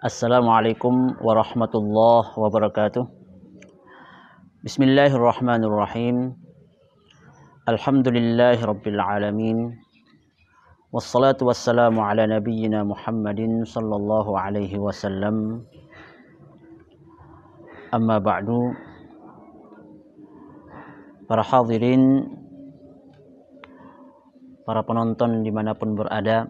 Assalamualaikum warahmatullahi wabarakatuh. Bismillahirrahmanirrahim. Alhamdulillahi rabbil alamin. Wassalatu wassalamu ala nabiyyina Muhammadin sallallahu alaihi wasallam. Amma ba'du. Para hadirin, para penonton dimanapun berada,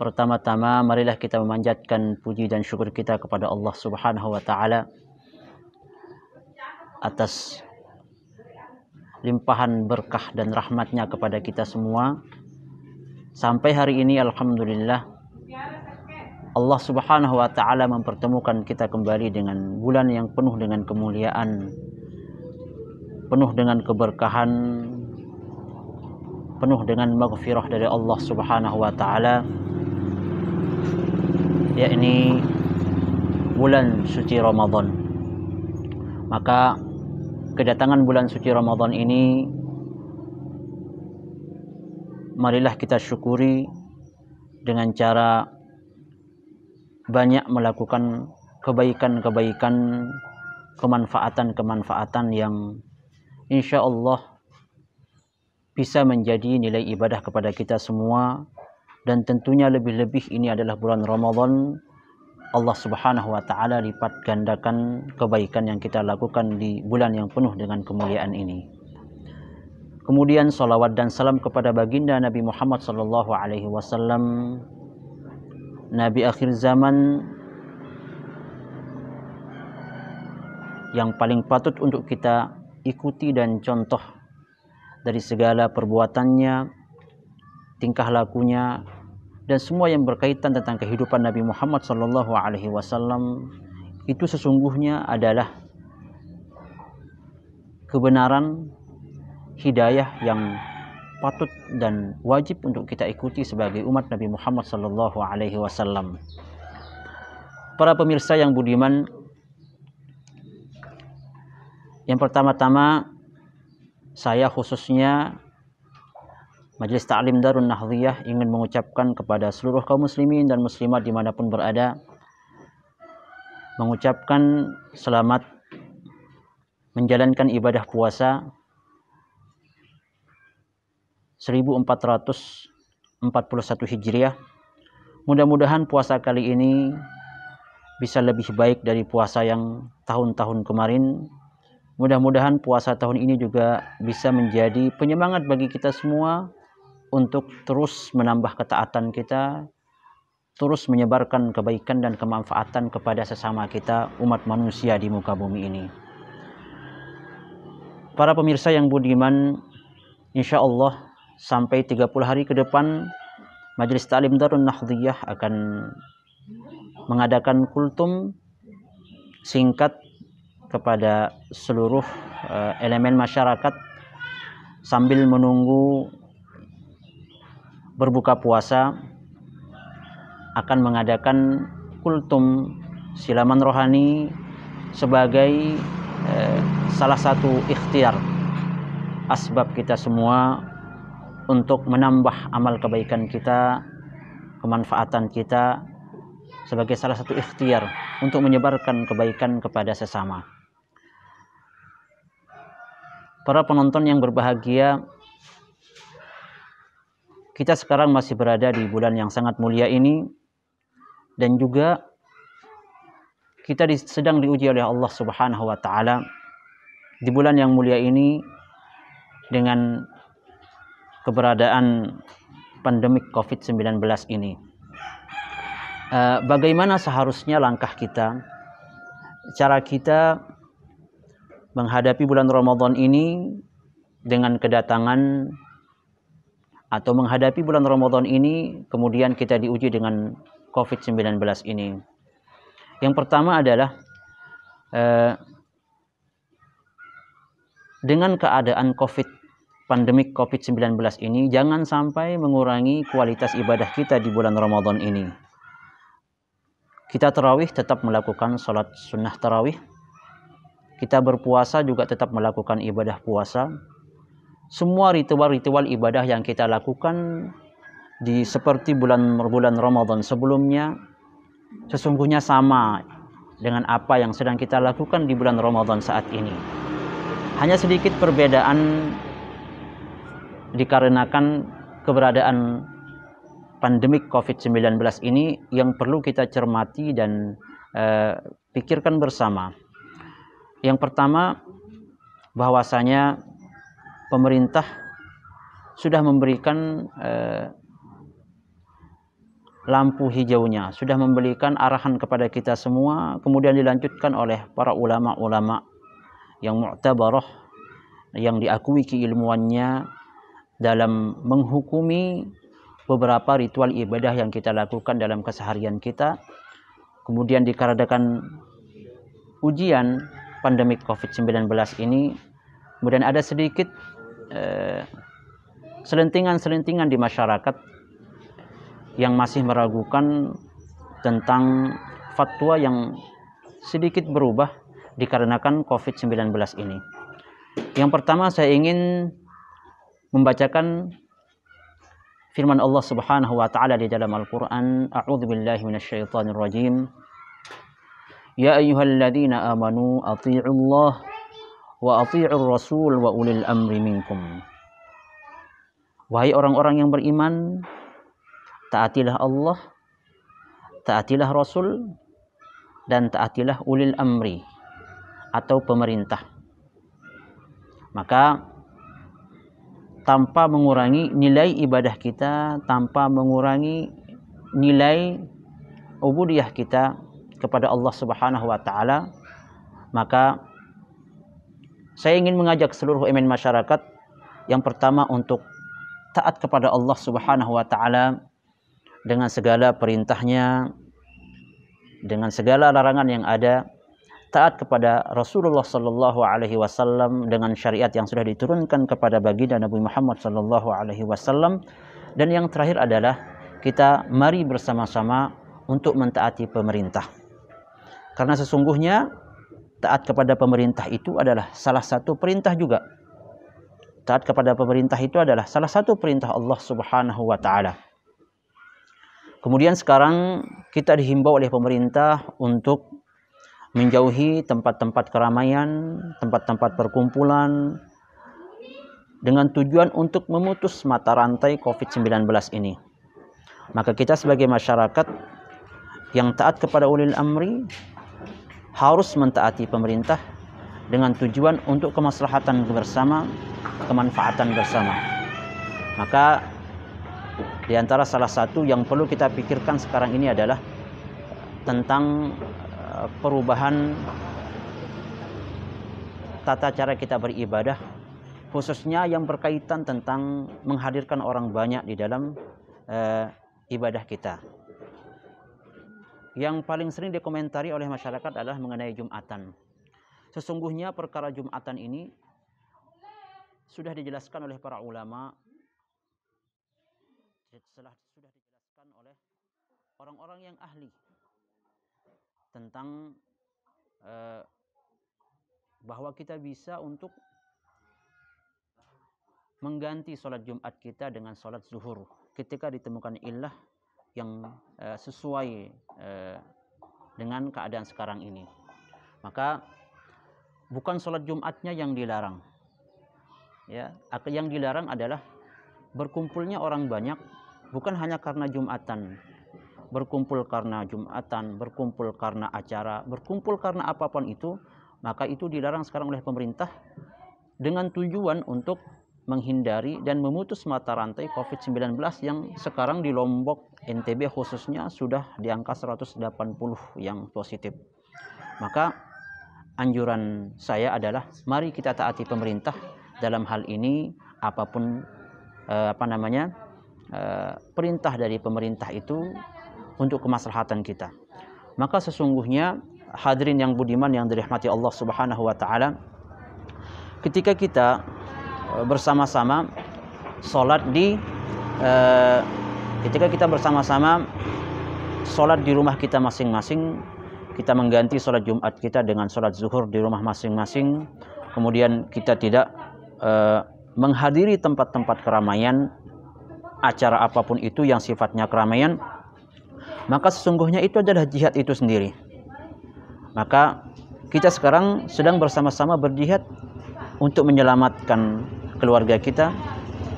Pertama-tama marilah kita memanjatkan puji dan syukur kita kepada Allah Subhanahu wa taala atas limpahan berkah dan rahmatnya kepada kita semua. Sampai hari ini alhamdulillah Allah Subhanahu wa taala mempertemukan kita kembali dengan bulan yang penuh dengan kemuliaan, penuh dengan keberkahan, penuh dengan maghfirah dari Allah Subhanahu wa taala yakni bulan suci Ramadan. Maka kedatangan bulan suci Ramadan ini marilah kita syukuri dengan cara banyak melakukan kebaikan-kebaikan kemanfaatan-kemanfaatan yang insya Allah bisa menjadi nilai ibadah kepada kita semua dan tentunya lebih-lebih ini adalah bulan Ramadan Allah Subhanahu wa taala lipat gandakan kebaikan yang kita lakukan di bulan yang penuh dengan kemuliaan ini. Kemudian salawat dan salam kepada baginda Nabi Muhammad sallallahu alaihi wasallam nabi akhir zaman yang paling patut untuk kita ikuti dan contoh dari segala perbuatannya tingkah lakunya dan semua yang berkaitan tentang kehidupan Nabi Muhammad sallallahu alaihi wasallam itu sesungguhnya adalah kebenaran hidayah yang patut dan wajib untuk kita ikuti sebagai umat Nabi Muhammad sallallahu alaihi wasallam. Para pemirsa yang budiman, yang pertama-tama saya khususnya Majelis Ta'lim Darun Nahdiyah ingin mengucapkan kepada seluruh kaum muslimin dan muslimat dimanapun berada mengucapkan selamat menjalankan ibadah puasa 1441 Hijriah mudah-mudahan puasa kali ini bisa lebih baik dari puasa yang tahun-tahun kemarin mudah-mudahan puasa tahun ini juga bisa menjadi penyemangat bagi kita semua untuk terus menambah ketaatan kita, terus menyebarkan kebaikan dan kemanfaatan kepada sesama kita, umat manusia di muka bumi ini. Para pemirsa yang budiman, insya Allah sampai 30 hari ke depan, Majelis Ta'lim Darun Nahdiyah akan mengadakan kultum singkat kepada seluruh eh, elemen masyarakat sambil menunggu berbuka puasa akan mengadakan kultum silaman rohani sebagai eh, salah satu ikhtiar asbab kita semua untuk menambah amal kebaikan kita, kemanfaatan kita sebagai salah satu ikhtiar untuk menyebarkan kebaikan kepada sesama. Para penonton yang berbahagia, kita sekarang masih berada di bulan yang sangat mulia ini dan juga kita sedang diuji oleh Allah Subhanahu wa taala di bulan yang mulia ini dengan keberadaan pandemik Covid-19 ini. Eh, bagaimana seharusnya langkah kita? Cara kita menghadapi bulan Ramadan ini dengan kedatangan atau menghadapi bulan Ramadan ini kemudian kita diuji dengan COVID-19 ini. Yang pertama adalah eh, dengan keadaan COVID pandemik COVID-19 ini jangan sampai mengurangi kualitas ibadah kita di bulan Ramadan ini. Kita terawih tetap melakukan sholat sunnah terawih Kita berpuasa juga tetap melakukan ibadah puasa semua ritual-ritual ibadah yang kita lakukan di seperti bulan-bulan Ramadan sebelumnya sesungguhnya sama dengan apa yang sedang kita lakukan di bulan Ramadan saat ini. Hanya sedikit perbedaan dikarenakan keberadaan pandemik COVID-19 ini yang perlu kita cermati dan eh, pikirkan bersama. Yang pertama, bahwasanya pemerintah sudah memberikan eh, lampu hijaunya, sudah memberikan arahan kepada kita semua, kemudian dilanjutkan oleh para ulama-ulama yang mu'tabarah, yang diakui keilmuannya dalam menghukumi beberapa ritual ibadah yang kita lakukan dalam keseharian kita. Kemudian dikaradakan ujian pandemi COVID-19 ini, kemudian ada sedikit Eh, selentingan-selentingan di masyarakat yang masih meragukan tentang fatwa yang sedikit berubah dikarenakan COVID-19 ini. Yang pertama saya ingin membacakan firman Allah Subhanahu wa taala di dalam Al-Qur'an, Billahi minasyaitonir rajim. Ya ayyuhalladzina amanu athi'ullaha wa ati'ur rasul wa ulil amri minkum. Wahai orang-orang yang beriman, taatilah Allah, taatilah Rasul, dan taatilah ulil amri atau pemerintah. Maka tanpa mengurangi nilai ibadah kita, tanpa mengurangi nilai ubudiyah kita kepada Allah Subhanahu wa taala, maka saya ingin mengajak seluruh elemen masyarakat yang pertama untuk taat kepada Allah Subhanahu wa taala dengan segala perintahnya dengan segala larangan yang ada taat kepada Rasulullah Sallallahu Alaihi Wasallam dengan syariat yang sudah diturunkan kepada baginda Nabi Muhammad Sallallahu Alaihi Wasallam dan yang terakhir adalah kita mari bersama-sama untuk mentaati pemerintah karena sesungguhnya taat kepada pemerintah itu adalah salah satu perintah juga. Taat kepada pemerintah itu adalah salah satu perintah Allah Subhanahu wa taala. Kemudian sekarang kita dihimbau oleh pemerintah untuk menjauhi tempat-tempat keramaian, tempat-tempat perkumpulan dengan tujuan untuk memutus mata rantai COVID-19 ini. Maka kita sebagai masyarakat yang taat kepada ulil amri harus mentaati pemerintah dengan tujuan untuk kemaslahatan bersama, kemanfaatan bersama. Maka di antara salah satu yang perlu kita pikirkan sekarang ini adalah eh, tentang eh, perubahan tata cara kita beribadah khususnya yang berkaitan tentang menghadirkan orang banyak di dalam uh, ibadah kita yang paling sering dikomentari oleh masyarakat adalah mengenai Jumatan. Sesungguhnya perkara Jumatan ini sudah dijelaskan oleh para ulama setelah sudah dijelaskan oleh orang-orang yang ahli tentang eh, bahwa kita bisa untuk mengganti sholat Jumat kita dengan sholat zuhur ketika ditemukan ilah yang uh, sesuai uh, dengan keadaan sekarang ini. Maka bukan sholat Jumatnya yang dilarang. Ya, yang dilarang adalah berkumpulnya orang banyak bukan hanya karena Jumatan, berkumpul karena Jumatan, berkumpul karena acara, berkumpul karena apapun itu, maka itu dilarang sekarang oleh pemerintah dengan tujuan untuk menghindari dan memutus mata rantai COVID-19 yang sekarang di Lombok NTB khususnya sudah di angka 180 yang positif. Maka anjuran saya adalah mari kita taati pemerintah dalam hal ini apapun eh, apa namanya eh, perintah dari pemerintah itu untuk kemaslahatan kita. Maka sesungguhnya hadirin yang budiman yang dirahmati Allah Subhanahu wa taala ketika kita bersama-sama sholat di eh, ketika kita bersama-sama sholat di rumah kita masing-masing kita mengganti sholat Jumat kita dengan sholat zuhur di rumah masing-masing kemudian kita tidak eh, menghadiri tempat-tempat keramaian acara apapun itu yang sifatnya keramaian maka sesungguhnya itu adalah jihad itu sendiri maka kita sekarang sedang bersama-sama berjihad untuk menyelamatkan keluarga kita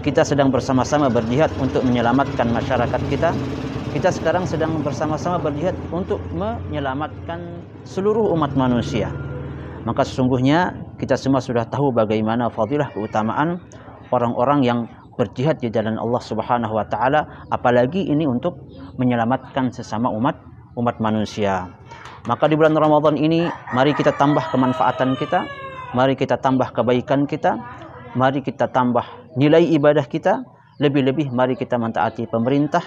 kita sedang bersama-sama berjihad untuk menyelamatkan masyarakat kita kita sekarang sedang bersama-sama berjihad untuk menyelamatkan seluruh umat manusia maka sesungguhnya kita semua sudah tahu bagaimana fadilah keutamaan orang-orang yang berjihad di jalan Allah Subhanahu wa taala apalagi ini untuk menyelamatkan sesama umat umat manusia. Maka di bulan Ramadan ini mari kita tambah kemanfaatan kita, mari kita tambah kebaikan kita, mari kita tambah nilai ibadah kita lebih-lebih mari kita mentaati pemerintah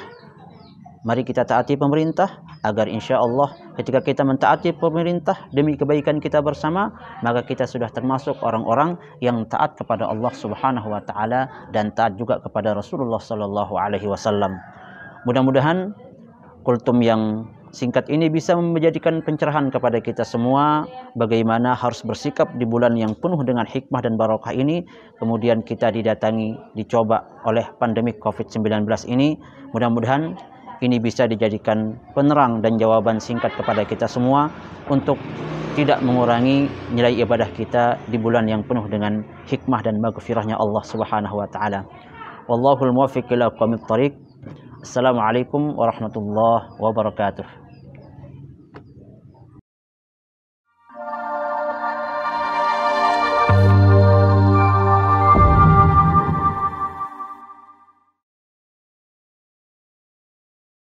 mari kita taati pemerintah agar insyaallah ketika kita mentaati pemerintah demi kebaikan kita bersama maka kita sudah termasuk orang-orang yang taat kepada Allah Subhanahu wa taala dan taat juga kepada Rasulullah sallallahu alaihi wasallam mudah-mudahan kultum yang Singkat ini bisa menjadikan pencerahan kepada kita semua bagaimana harus bersikap di bulan yang penuh dengan hikmah dan barokah ini. Kemudian kita didatangi, dicoba oleh pandemi COVID-19 ini. Mudah-mudahan ini bisa dijadikan penerang dan jawaban singkat kepada kita semua untuk tidak mengurangi nilai ibadah kita di bulan yang penuh dengan hikmah dan maghfirahnya Allah Subhanahu wa taala. Wallahul muwaffiq ila tariq. Assalamualaikum warahmatullahi wabarakatuh.